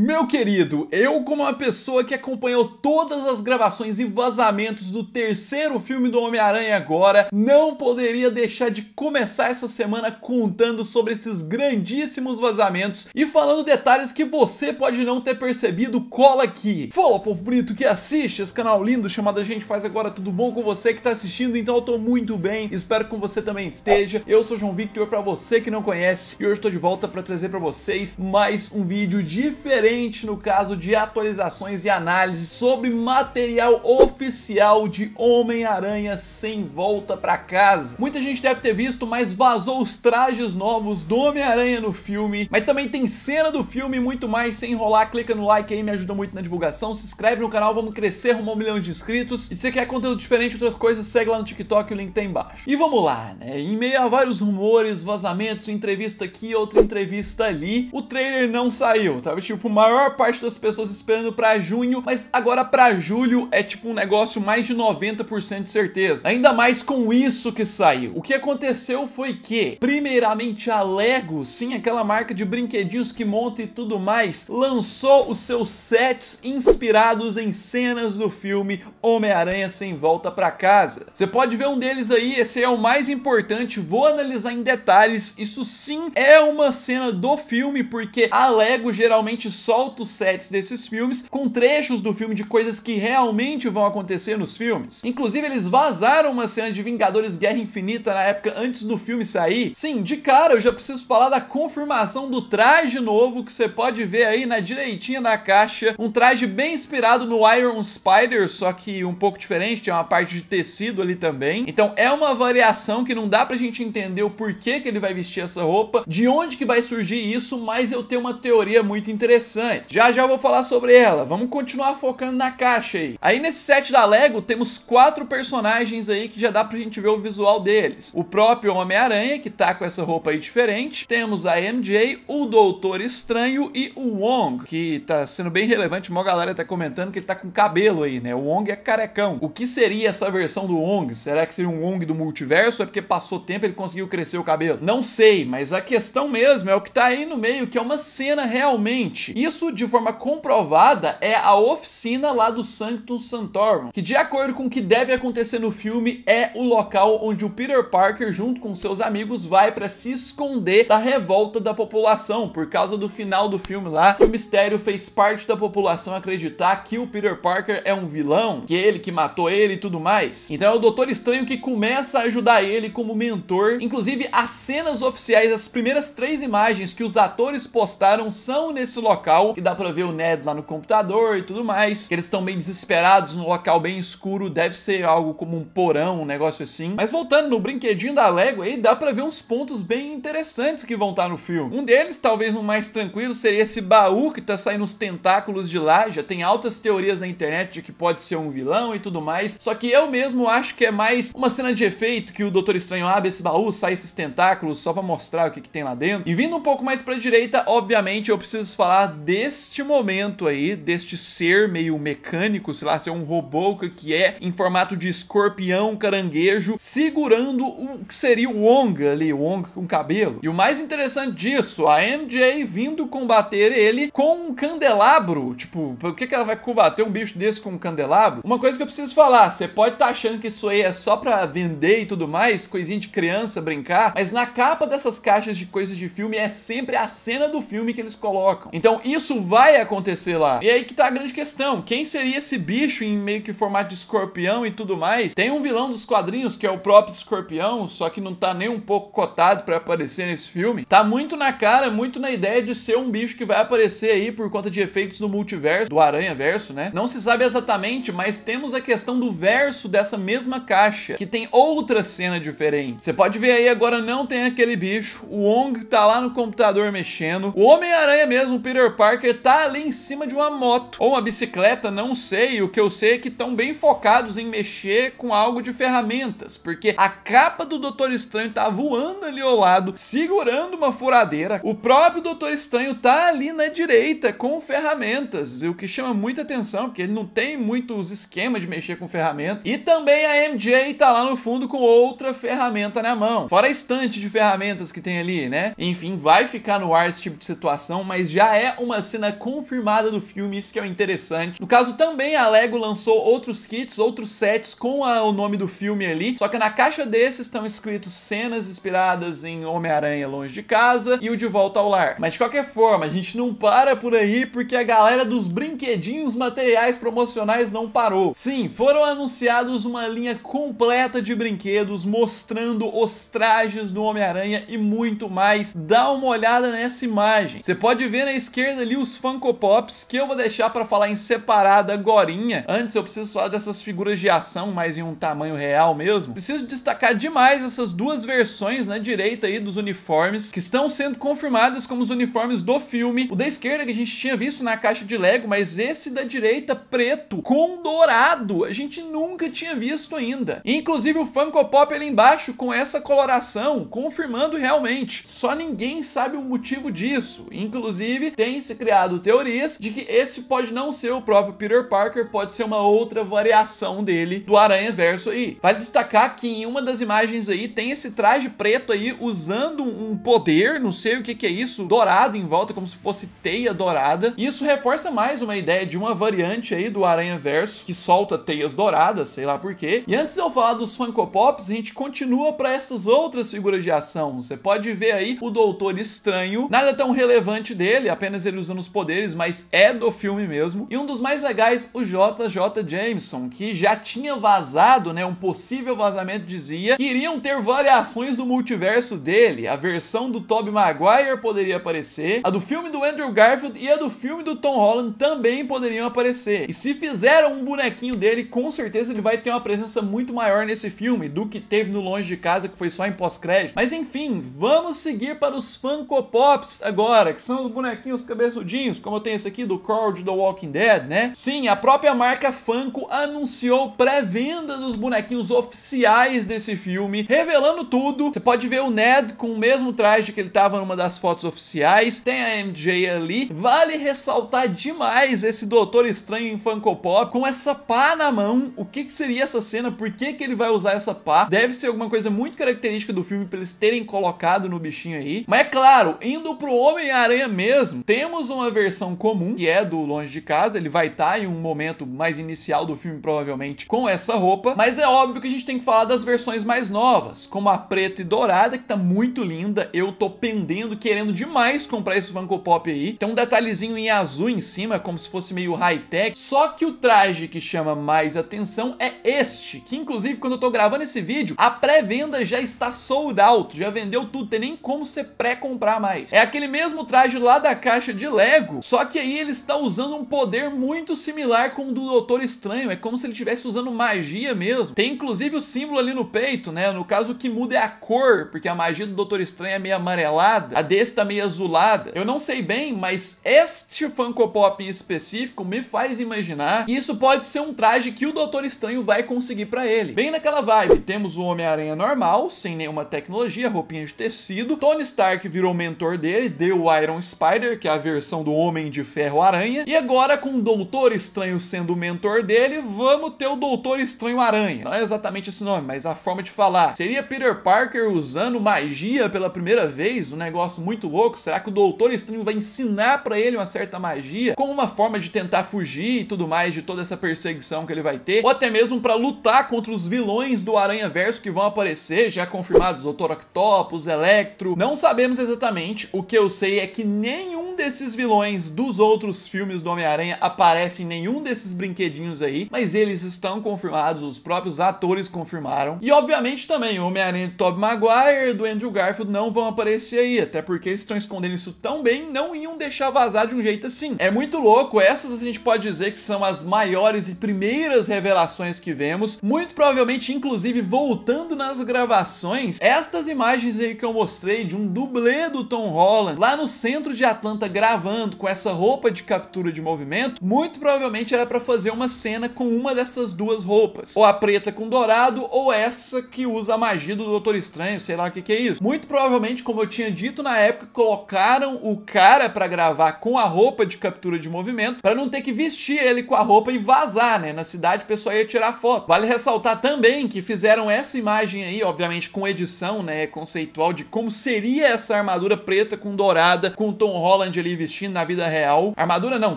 Meu querido, eu como uma pessoa que acompanhou todas as gravações e vazamentos do terceiro filme do Homem-Aranha agora, não poderia deixar de começar essa semana contando sobre esses grandíssimos vazamentos e falando detalhes que você pode não ter percebido, cola aqui. Fala povo bonito que assiste esse canal lindo chamado A Gente Faz Agora, tudo bom com você que tá assistindo? Então eu tô muito bem, espero que você também esteja. Eu sou João Victor, pra você que não conhece, e hoje tô de volta pra trazer pra vocês mais um vídeo diferente frente no caso de atualizações e análises sobre material oficial de Homem-Aranha sem volta para casa. Muita gente deve ter visto, mas vazou os trajes novos do Homem-Aranha no filme. Mas também tem cena do filme e muito mais. Sem enrolar, clica no like aí, me ajuda muito na divulgação. Se inscreve no canal, vamos crescer rumo a um milhão de inscritos. E se quer conteúdo diferente, outras coisas, segue lá no TikTok, o link tá embaixo. E vamos lá, né? Em meio a vários rumores, vazamentos, entrevista aqui, outra entrevista ali, o trailer não saiu. Tava tá? tipo uma maior parte das pessoas esperando para junho, mas agora para julho é tipo um negócio mais de 90% de certeza. Ainda mais com isso que saiu. O que aconteceu foi que, primeiramente, a Lego, sim, aquela marca de brinquedinhos que monta e tudo mais, lançou os seus sets inspirados em cenas do filme Homem-Aranha Sem Volta para Casa. Você pode ver um deles aí, esse é o mais importante, vou analisar em detalhes. Isso sim é uma cena do filme, porque a Lego geralmente solta os sets desses filmes com trechos do filme de coisas que realmente vão acontecer nos filmes. Inclusive, eles vazaram uma cena de Vingadores Guerra Infinita na época antes do filme sair. Sim, de cara eu já preciso falar da confirmação do traje novo que você pode ver aí na direitinha da caixa. Um traje bem inspirado no Iron Spider, só que um pouco diferente, tem uma parte de tecido ali também. Então é uma variação que não dá pra gente entender o porquê que ele vai vestir essa roupa, de onde que vai surgir isso, mas eu tenho uma teoria muito interessante interessante. Já já eu vou falar sobre ela. Vamos continuar focando na caixa aí. Aí nesse set da Lego temos quatro personagens aí que já dá pra gente ver o visual deles. O próprio Homem-Aranha, que tá com essa roupa aí diferente. Temos a MJ, o Doutor Estranho e o Wong, que tá sendo bem relevante. Uma galera tá comentando que ele tá com cabelo aí, né? O Wong é carecão. O que seria essa versão do Wong? Será que seria um Wong do multiverso? É porque passou tempo ele conseguiu crescer o cabelo? Não sei, mas a questão mesmo é o que tá aí no meio, que é uma cena realmente. E isso, de forma comprovada, é a oficina lá do Sanctum Santorum, que de acordo com o que deve acontecer no filme, é o local onde o Peter Parker, junto com seus amigos, vai para se esconder da revolta da população, por causa do final do filme lá, que o mistério fez parte da população acreditar que o Peter Parker é um vilão, que é ele que matou ele e tudo mais. Então é o Doutor Estranho que começa a ajudar ele como mentor, inclusive as cenas oficiais, as primeiras três imagens que os atores postaram são nesse local local, que dá pra ver o Ned lá no computador e tudo mais. Eles estão meio desesperados num local bem escuro, deve ser algo como um porão, um negócio assim. Mas voltando no brinquedinho da Lego, aí dá pra ver uns pontos bem interessantes que vão estar tá no filme. Um deles, talvez um mais tranquilo, seria esse baú que tá saindo os tentáculos de lá. Já tem altas teorias na internet de que pode ser um vilão e tudo mais. Só que eu mesmo acho que é mais uma cena de efeito que o Doutor Estranho abre esse baú, sai esses tentáculos só pra mostrar o que, que tem lá dentro. E vindo um pouco mais pra direita, obviamente, eu preciso falar deste momento aí, deste ser meio mecânico, sei lá, ser um robô que é, em formato de escorpião, caranguejo, segurando o que seria o Onga ali, o Onga com cabelo. E o mais interessante disso, a MJ vindo combater ele com um candelabro. Tipo, por que, que ela vai combater um bicho desse com um candelabro? Uma coisa que eu preciso falar, você pode estar tá achando que isso aí é só pra vender e tudo mais, coisinha de criança brincar, mas na capa dessas caixas de coisas de filme é sempre a cena do filme que eles colocam. Então, isso vai acontecer lá. E aí que tá a grande questão. Quem seria esse bicho em meio que formato de escorpião e tudo mais? Tem um vilão dos quadrinhos que é o próprio escorpião, só que não tá nem um pouco cotado para aparecer nesse filme. Tá muito na cara, muito na ideia de ser um bicho que vai aparecer aí por conta de efeitos do multiverso, do aranha verso, né? Não se sabe exatamente, mas temos a questão do verso dessa mesma caixa, que tem outra cena diferente. Você pode ver aí agora não tem aquele bicho, o Ong tá lá no computador mexendo, o Homem-Aranha mesmo, o Peter Parker tá ali em cima de uma moto ou uma bicicleta, não sei. O que eu sei é que estão bem focados em mexer com algo de ferramentas, porque a capa do Doutor Estranho tá voando ali ao lado, segurando uma furadeira. O próprio Doutor Estranho tá ali na direita com ferramentas, o que chama muita atenção, porque ele não tem muitos esquemas de mexer com ferramentas. E também a MJ tá lá no fundo com outra ferramenta na mão. Fora a estante de ferramentas que tem ali, né? Enfim, vai ficar no ar esse tipo de situação, mas já é um uma cena confirmada do filme, isso que é o interessante. No caso, também a Lego lançou outros kits, outros sets com a, o nome do filme ali, só que na caixa desses estão escritos cenas inspiradas em Homem-Aranha Longe de Casa e o De Volta ao Lar. Mas de qualquer forma, a gente não para por aí porque a galera dos brinquedinhos materiais promocionais não parou. Sim, foram anunciados uma linha completa de brinquedos mostrando os trajes do Homem-Aranha e muito mais. Dá uma olhada nessa imagem. Você pode ver na esquerda ali os Funko Pops, que eu vou deixar para falar em separado agorinha. Antes eu preciso falar dessas figuras de ação, mas em um tamanho real mesmo. Preciso destacar demais essas duas versões na né, direita aí dos uniformes, que estão sendo confirmadas como os uniformes do filme. O da esquerda que a gente tinha visto na caixa de Lego, mas esse da direita, preto, com dourado, a gente nunca tinha visto ainda. Inclusive o Funko Pop ali embaixo com essa coloração, confirmando realmente. Só ninguém sabe o motivo disso. Inclusive, tem se criado teorias de que esse pode não ser o próprio Peter Parker, pode ser uma outra variação dele do Aranha Verso aí. Vale destacar que em uma das imagens aí tem esse traje preto aí usando um poder, não sei o que que é isso, dourado em volta, como se fosse teia dourada. Isso reforça mais uma ideia de uma variante aí do Aranha Verso que solta teias douradas, sei lá porquê. E antes de eu falar dos Funko Pops, a gente continua para essas outras figuras de ação. Você pode ver aí o Doutor Estranho, nada tão relevante dele, apenas ele ele usando os poderes, mas é do filme mesmo. E um dos mais legais, o JJ Jameson, que já tinha vazado, né? Um possível vazamento dizia que iriam ter variações do multiverso dele. A versão do Tobey Maguire poderia aparecer, a do filme do Andrew Garfield e a do filme do Tom Holland também poderiam aparecer. E se fizeram um bonequinho dele, com certeza ele vai ter uma presença muito maior nesse filme do que teve no Longe de Casa, que foi só em pós-crédito. Mas enfim, vamos seguir para os Funko Pops agora, que são os bonequinhos que cabeçudinhos, como eu tenho esse aqui do crowd de The Walking Dead, né? Sim, a própria marca Funko anunciou pré-venda dos bonequinhos oficiais desse filme, revelando tudo. Você pode ver o Ned com o mesmo traje que ele tava numa das fotos oficiais, tem a MJ ali. Vale ressaltar demais esse Doutor Estranho em Funko Pop com essa pá na mão. O que, que seria essa cena? Por que, que ele vai usar essa pá? Deve ser alguma coisa muito característica do filme pra eles terem colocado no bichinho aí. Mas é claro, indo pro Homem-Aranha mesmo, tem temos uma versão comum, que é do Longe de Casa, ele vai estar tá em um momento mais inicial do filme, provavelmente, com essa roupa, mas é óbvio que a gente tem que falar das versões mais novas, como a preta e dourada, que tá muito linda, eu tô pendendo, querendo demais comprar esse Funko Pop aí. Tem um detalhezinho em azul em cima, como se fosse meio high-tech, só que o traje que chama mais atenção é este, que inclusive quando eu tô gravando esse vídeo, a pré-venda já está sold out, já vendeu tudo, tem nem como você pré-comprar mais. É aquele mesmo traje lá da caixa de Lego. Só que aí ele está usando um poder muito similar com o do Doutor Estranho. É como se ele estivesse usando magia mesmo. Tem inclusive o símbolo ali no peito, né? No caso, o que muda é a cor, porque a magia do Doutor Estranho é meio amarelada, a desse tá meio azulada. Eu não sei bem, mas este Funko Pop em específico me faz imaginar que isso pode ser um traje que o Doutor Estranho vai conseguir para ele. Bem naquela vibe, temos o Homem-Aranha normal, sem nenhuma tecnologia, roupinha de tecido. Tony Stark virou mentor dele, deu o Iron Spider, que é a versão do Homem de Ferro Aranha. E agora, com o Doutor Estranho sendo o mentor dele, vamos ter o Doutor Estranho Aranha. Não é exatamente esse nome, mas a forma de falar. Seria Peter Parker usando magia pela primeira vez? Um negócio muito louco? Será que o Doutor Estranho vai ensinar para ele uma certa magia? Como uma forma de tentar fugir e tudo mais de toda essa perseguição que ele vai ter? Ou até mesmo para lutar contra os vilões do Aranha Verso que vão aparecer, já confirmados, Doutor Octopus, Electro. Não sabemos exatamente. O que eu sei é que nenhum desses esses vilões dos outros filmes do Homem-Aranha aparecem em nenhum desses brinquedinhos aí, mas eles estão confirmados, os próprios atores confirmaram. E obviamente também o Homem-Aranha do Tobey Maguire, do Andrew Garfield não vão aparecer aí, até porque eles estão escondendo isso tão bem, não iam deixar vazar de um jeito assim. É muito louco, essas a gente pode dizer que são as maiores e primeiras revelações que vemos, muito provavelmente inclusive voltando nas gravações, estas imagens aí que eu mostrei de um dublê do Tom Holland lá no centro de Atlanta gravando gravando com essa roupa de captura de movimento, muito provavelmente era para fazer uma cena com uma dessas duas roupas. Ou a preta com dourado, ou essa que usa a magia do Doutor Estranho, sei lá o que, que é isso. Muito provavelmente, como eu tinha dito na época, colocaram o cara para gravar com a roupa de captura de movimento, para não ter que vestir ele com a roupa e vazar, né? Na cidade o pessoal ia tirar foto. Vale ressaltar também que fizeram essa imagem aí, obviamente com edição, né, conceitual de como seria essa armadura preta com dourada, com Tom Holland ali vestindo na vida real. Armadura não,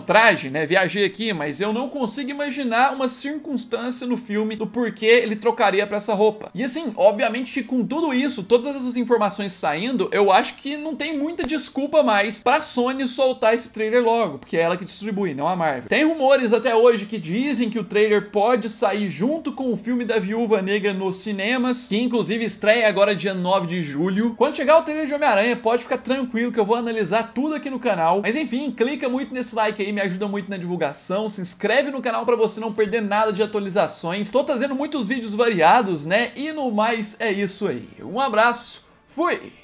traje, né? Viajei aqui, mas eu não consigo imaginar uma circunstância no filme do porquê ele trocaria pra essa roupa. E assim, obviamente que com tudo isso, todas essas informações saindo, eu acho que não tem muita desculpa mais pra Sony soltar esse trailer logo, porque é ela que distribui, não a Marvel. Tem rumores até hoje que dizem que o trailer pode sair junto com o filme da Viúva Negra nos cinemas, que inclusive estreia agora dia 9 de julho. Quando chegar o trailer de Homem-Aranha, pode ficar tranquilo que eu vou analisar tudo aqui no canal canal. Mas enfim, clica muito nesse like aí, me ajuda muito na divulgação, se inscreve no canal para você não perder nada de atualizações. Tô trazendo muitos vídeos variados, né? E no mais é isso aí. Um abraço, fui!